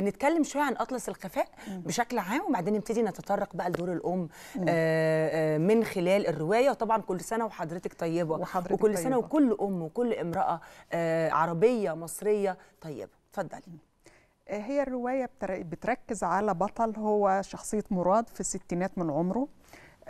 نتكلم شويه عن اطلس الخفاء بشكل عام وبعدين نبتدي نتطرق بقى لدور الام آآ آآ آه، آه، من خلال الروايه وطبعا كل سنه وحضرتك طيبه وحضرتك وكل طيبة. سنه وكل ام وكل امراه آه، عربيه مصريه طيبه اتفضلي هي الروايه بتركز على بطل هو شخصيه مراد في الستينات من عمره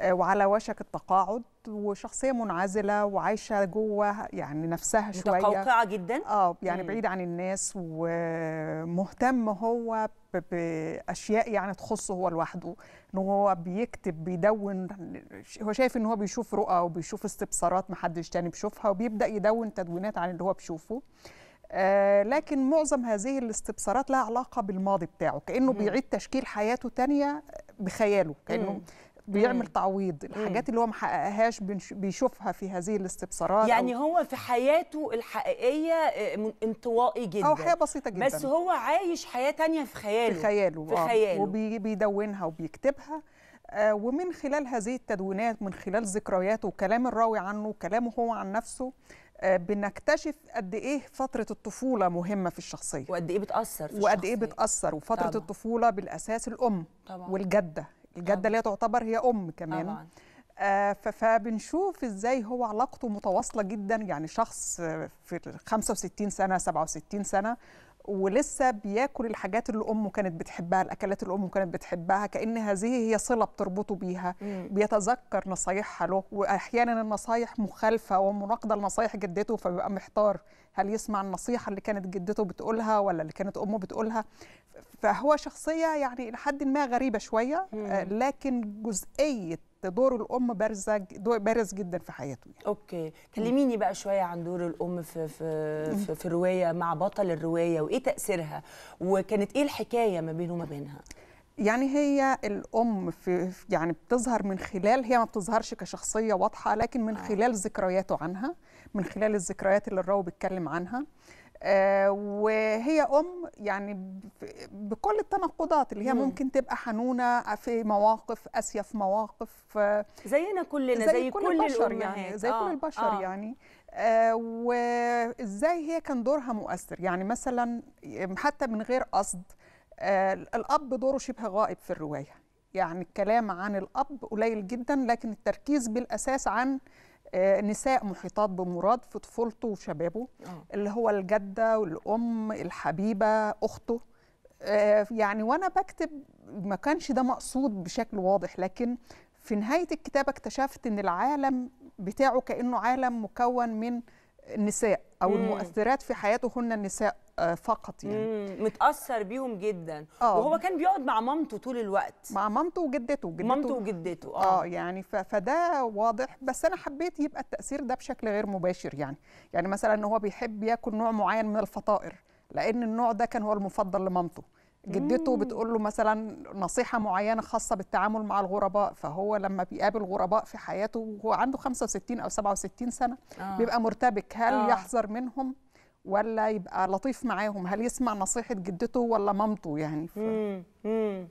وعلى وشك التقاعد وشخصيه منعزله وعايشه جوه يعني نفسها شويه متقوقعه جدا اه يعني بعيد عن الناس ومهتم هو باشياء يعني تخصه هو لوحده ان هو بيكتب بيدون هو شايف ان هو بيشوف رؤى وبيشوف استبصارات محدش تاني بيشوفها وبيبدا يدون تدوينات عن اللي هو بيشوفه آه لكن معظم هذه الاستبصارات لها علاقه بالماضي بتاعه كانه بيعيد تشكيل حياته تانية بخياله كانه مم. بيعمل تعويض الحاجات اللي هو ما حققهاش بيشوفها في هذه الاستبصارات يعني هو في حياته الحقيقيه آه، انطوائي جدا او حياه بسيطه جدا بس هو عايش حياه تانية في خياله في خياله في آه، خياله وبيدونها وبيكتبها آه، ومن خلال هذه التدوينات من خلال ذكرياته وكلام الراوي عنه وكلامه هو عن نفسه بنكتشف قد ايه فتره الطفوله مهمه في الشخصيه وقد ايه بتاثر في وقد ايه بتاثر وفتره طبعا. الطفوله بالاساس الام طبعا. والجده الجده آه. اللي هي تعتبر هي ام كمان آه فبنشوف ازاي هو علاقته متواصله جدا يعني شخص في 65 سنه 67 سنه ولسه بياكل الحاجات اللي امه كانت بتحبها الاكلات اللي امه كانت بتحبها كان هذه هي صله بتربطه بيها مم. بيتذكر نصايحها له واحيانا النصايح مخالفه ومناقضه لنصايح جدته فبيبقى محتار هل يسمع النصيحه اللي كانت جدته بتقولها ولا اللي كانت امه بتقولها فهو شخصيه يعني لحد ما غريبه شويه مم. آه، لكن جزئيه دور الام بارزه بارز جدا في حياته يعني. اوكي كلميني بقى شويه عن دور الام في في في, في الروايه مع بطل الروايه وايه تاثيرها وكانت ايه الحكايه ما بينه وما بينها يعني هي الام في يعني بتظهر من خلال هي ما بتظهرش كشخصيه واضحه لكن من آه. خلال ذكرياته عنها من خلال الذكريات اللي الراوي بيتكلم عنها آه، وهي ام يعني بكل التناقضات اللي هي ممكن تبقى حنونه في مواقف قاسيه في مواقف زينا كلنا زي, زي كل, كل البشر يعني زي آه. كل البشر آه. يعني آه وازاي هي كان دورها مؤثر يعني مثلا حتى من غير قصد آه الاب دوره شبه غائب في الروايه يعني الكلام عن الاب قليل جدا لكن التركيز بالاساس عن آه، نساء محيطات بمراد في طفولته وشبابه اه. اللي هو الجده والام الحبيبه اخته آه، يعني وانا بكتب ما كانش ده مقصود بشكل واضح لكن في نهايه الكتابه اكتشفت ان العالم بتاعه كانه عالم مكون من النساء او المؤثرات في حياته هن النساء آه، فقط يعني متاثر بيهم جدا أوه. وهو كان بيقعد مع مامته طول الوقت مع مامته وجدته جدته مامته وجدته اه, آه يعني فده واضح بس انا حبيت يبقى التاثير ده بشكل غير مباشر يعني يعني مثلا ان هو بيحب ياكل نوع معين من الفطائر لان النوع ده كان هو المفضل لمامته جدته بتقول له مثلا نصيحه معينه خاصه بالتعامل مع الغرباء فهو لما بيقابل غرباء في حياته وهو عنده 65 او 67 سنه آه. بيبقى مرتبك هل آه. يحذر منهم ولا يبقى لطيف معاهم هل يسمع نصيحه جدته ولا مامته يعني ف... يعني